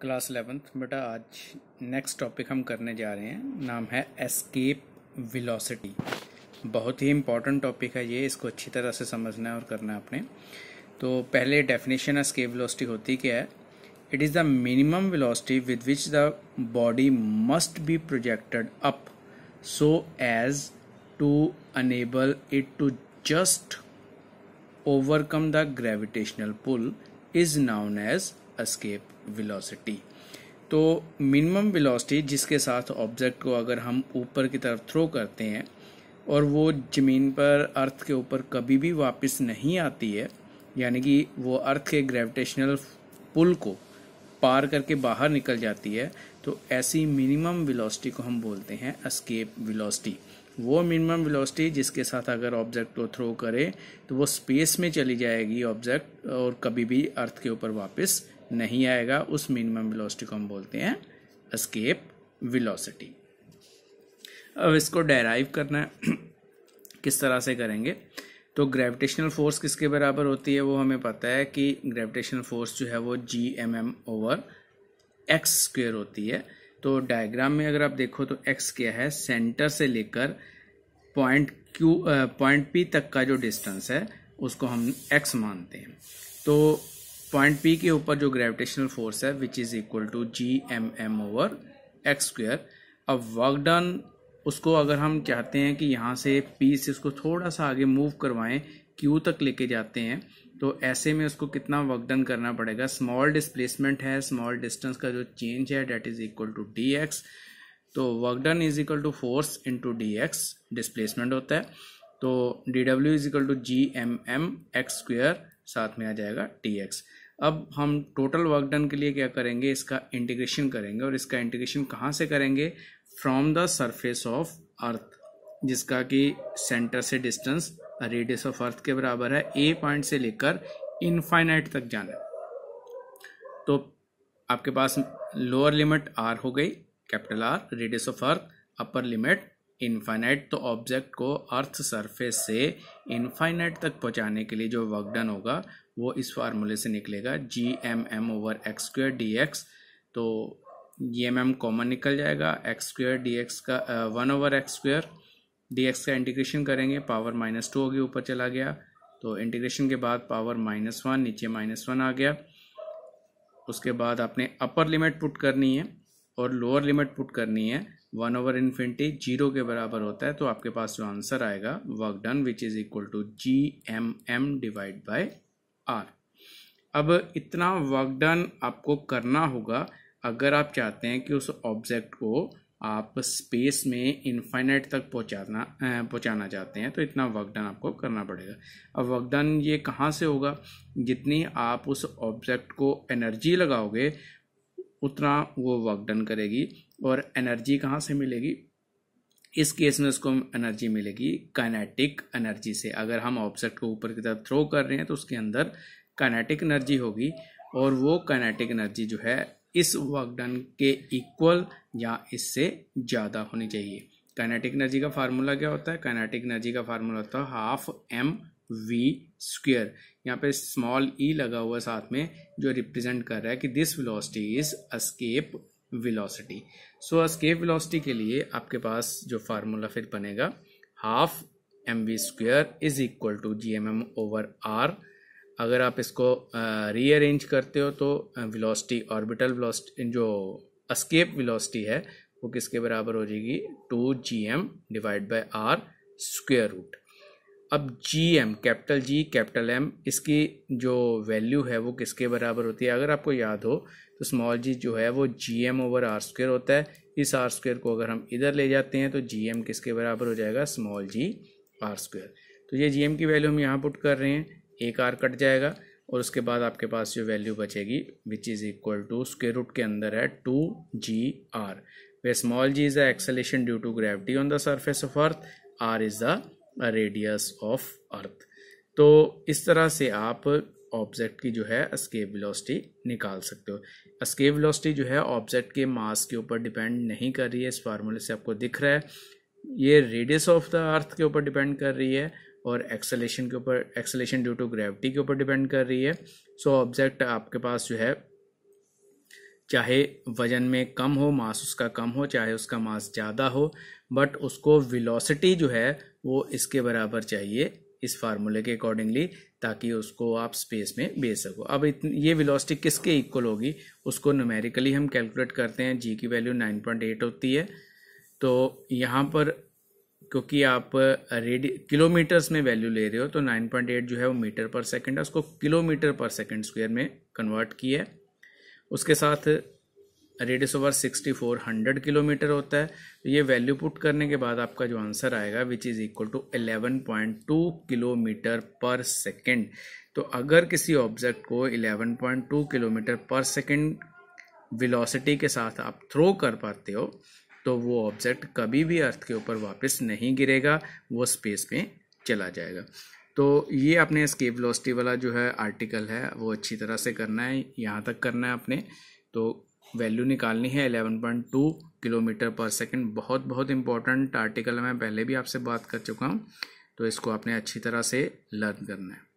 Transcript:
class eleventh बेटा आज next topic हम करने जा रहे हैं नाम है एस्केप वेलोसिटी बहुत ही इंपॉर्टेंट टॉपिक है ये इसको अच्छी तरह से समझना है और करना है आपने तो पहले डेफिनेशन एस्केप वेलोसिटी होती क्या है it is the minimum velocity with which the body must be projected up so as to enable it to just overcome the gravitational pull is known as escape velocity तो minimum velocity जिसके साथ object को अगर हम ऊपर की तरफ throw करते हैं और वो ज़मीन पर अर्थ के ऊपर कभी भी वापस नहीं आती है यानी कि वो अर्थ के ग्रेविटेशनल पुल को पार करके बाहर निकल जाती है तो ऐसी मिनिमम वेलोसिटी को हम बोलते हैं एस्केप वेलोसिटी वो मिनिमम वेलोसिटी जिसके साथ अगर ऑब्जेक्ट को थ्रो करे तो वो स्पेस में चली जाएगी ऑब्जेक्ट और कभी भी अर्थ के ऊपर वापस नहीं आएगा उस मिनिमम वेलोसिटी को हम बोलते हैं एस्केप वेलोसिटी अब इसको डेराइव करना है किस तरह से करेंगे तो ग्रेविटेशनल फोर्स किसके बराबर होती है वो हमें पता है कि ग्रेविटेशनल फोर्स जो है वो G M M over X square होती है तो डायग्राम में अगर आप देखो तो एक्स क्या है सेंटर से लेकर पॉइंट क्यू पॉइंट पी तक का जो डिस्टेंस है उसको हम एक्स मानते हैं तो पॉइंट पी के ऊपर जो ग्रेविटेशनल फोर्स है which is equal to G M M over X square अब वर्क डन उसको अगर हम चाहते हैं कि यहाँ से पी से उसको थोड़ा सा आगे मूव करवाएं क्यू तक लेके जाते हैं तो ऐसे में उसको कितना वर्क डन करना पड़ेगा स्मॉल डिस्प्लेसमेंट है स्मॉल डिस्टेंस का जो चेंज है that is equal to D X तो work done is equal to force into D X displacement होता है तो D W is equal to G M M X square साथ में आ जाएगा टी एक्स अब हम टोटल वर्क डन के लिए क्या करेंगे इसका इंटीग्रेशन करेंगे और इसका इंटीग्रेशन कहाँ से करेंगे from the surface of earth जिसका कि सेंटर से डिस्टेंस रेडियस ऑफ अर्थ के बराबर है ए पॉइंट से लेकर इनफाइनाइट तक जाना है तो आपके पास लोअर लिमिट आर हो गई capital R radius of earth upper limit infinite तो ऑब्जेक्ट को अर्थ सरफेस से इनफाइनाइट तक पहुंचाने के लिए जो वर्कडन होगा वो इस फार्मूले से निकलेगा G M M over X square D X तो जी एम एम कॉमन निकल जाएगा एक्स स्क्र डी एक्स का one over X square D X का इंटीग्रेशन करेंगे पावर माइनस टू होगी ऊपर चला गया तो इंटीग्रेशन के बाद पावर माइनस वन नीचे माइनस वन आ गया उसके बाद आपने अपर लिमिट पुट करनी है और लोअर लिमिट पुट करनी है वन ओवर इन्फिनिटी जीरो के बराबर होता है तो आपके पास जो आंसर आएगा work done which is equal to G M M divide by R अब इतना वर्क डन आपको करना होगा अगर आप चाहते हैं कि उस ऑब्जेक्ट को आप स्पेस में इन्फाइनाइट तक पहुंचाना पहुंचाना चाहते हैं तो इतना वर्क डन आपको करना पड़ेगा अब वर्क डन ये कहाँ से होगा जितनी आप उस ऑब्जेक्ट को एनर्जी लगाओगे उतना वो वर्क डन करेगी और एनर्जी कहाँ से मिलेगी इस केस में उसको एनर्जी मिलेगी काइनेटिक एनर्जी से अगर हम ऑब्जेक्ट को ऊपर की तरफ थ्रो कर रहे हैं तो उसके अंदर काइनेटिक एनर्जी होगी और वो काइनेटिक एनर्जी जो है इस वर्क डन के इक्वल या इससे ज़्यादा होनी चाहिए काइनेटिक एनर्जी का फार्मूला क्या होता है काइनेटिक एनर्जी का फार्मूला होता है हाफ एम वी स्क्वेयर यहाँ पे स्मॉल ई लगा हुआ साथ में जो रिप्रेजेंट कर रहा है कि this velocity is escape velocity so escape velocity के लिए आपके पास जो फार्मूला फिर बनेगा half M V square is equal to G M M over R अगर आप इसको रीअरेंज करते हो तो वेलोसिटी ऑर्बिटल वेलोसिटी जो एस्केप वेलोसिटी है वो किसके बराबर हो जाएगी two G M divide by R square root अब G M capital G capital M इसकी जो वैल्यू है वो किसके बराबर होती है अगर आपको याद हो तो स्मॉल जी जो है वो G M over R square होता है इस आर स्क्वेयर को अगर हम इधर ले जाते हैं तो जी एम किसके बराबर हो जाएगा स्मॉल जी आर स्क्वेयर तो ये जी एम की वैल्यू हम यहाँ पुट कर रहे हैं एक आर कट जाएगा और उसके बाद आपके पास जो वैल्यू बचेगी which is equal to square root के अंदर है two G R where small G is the acceleration due to gravity on the surface of earth R is the radius of earth तो इस तरह से आप ऑब्जेक्ट की जो है स्केप वेलोसिटी निकाल सकते हो स्केप वेलोसिटी जो है ऑब्जेक्ट के मास के ऊपर डिपेंड नहीं कर रही है इस फार्मूले से आपको दिख रहा है ये रेडियस ऑफ द अर्थ के ऊपर डिपेंड कर रही है और एक्सेलेशन के ऊपर एक्सेलेशन ड्यू टू ग्रेविटी के ऊपर डिपेंड कर रही है सो so, ऑब्जेक्ट आपके पास जो है चाहे वज़न में कम हो मास उसका कम हो चाहे उसका मास ज़्यादा हो बट उसको विलोसिटी जो है वो इसके बराबर चाहिए इस फार्मूले के अकॉर्डिंगली ताकि उसको आप स्पेस में भेज सको अब ये विलोसिटी किसके इक्वल होगी उसको न्यूमेरिकली हम कैलकुलेट करते हैं जी की वैल्यू नाइन पॉइंट एट होती है तो यहाँ पर क्योंकि आप रेडी किलोमीटर्स में वैल्यू ले रहे हो तो नाइन पॉइंट एट जो है वो मीटर पर सेकेंड है उसको किलोमीटर पर सेकेंड स्क्वायर में कन्वर्ट किया है उसके साथ radius over sixty four hundred kilometre होता है तो ये वैल्यू पुट करने के बाद आपका जो आंसर आएगा which is equal to eleven point two kilometre per second तो अगर किसी ऑब्जेक्ट को eleven point two kilometre per second velocity के साथ आप थ्रो कर पाते हो तो वो ऑब्जेक्ट कभी भी अर्थ के ऊपर वापस नहीं गिरेगा वो स्पेस में चला जाएगा तो ये अपने स्केप वेलोसिटी वाला जो है आर्टिकल है वो अच्छी तरह से करना है यहाँ तक करना है अपने तो वैल्यू निकालनी है eleven point two kilometre per second बहुत बहुत इंपॉर्टेंट आर्टिकल है मैं पहले भी आपसे बात कर चुका हूँ तो इसको आपने अच्छी तरह से लर्न करना है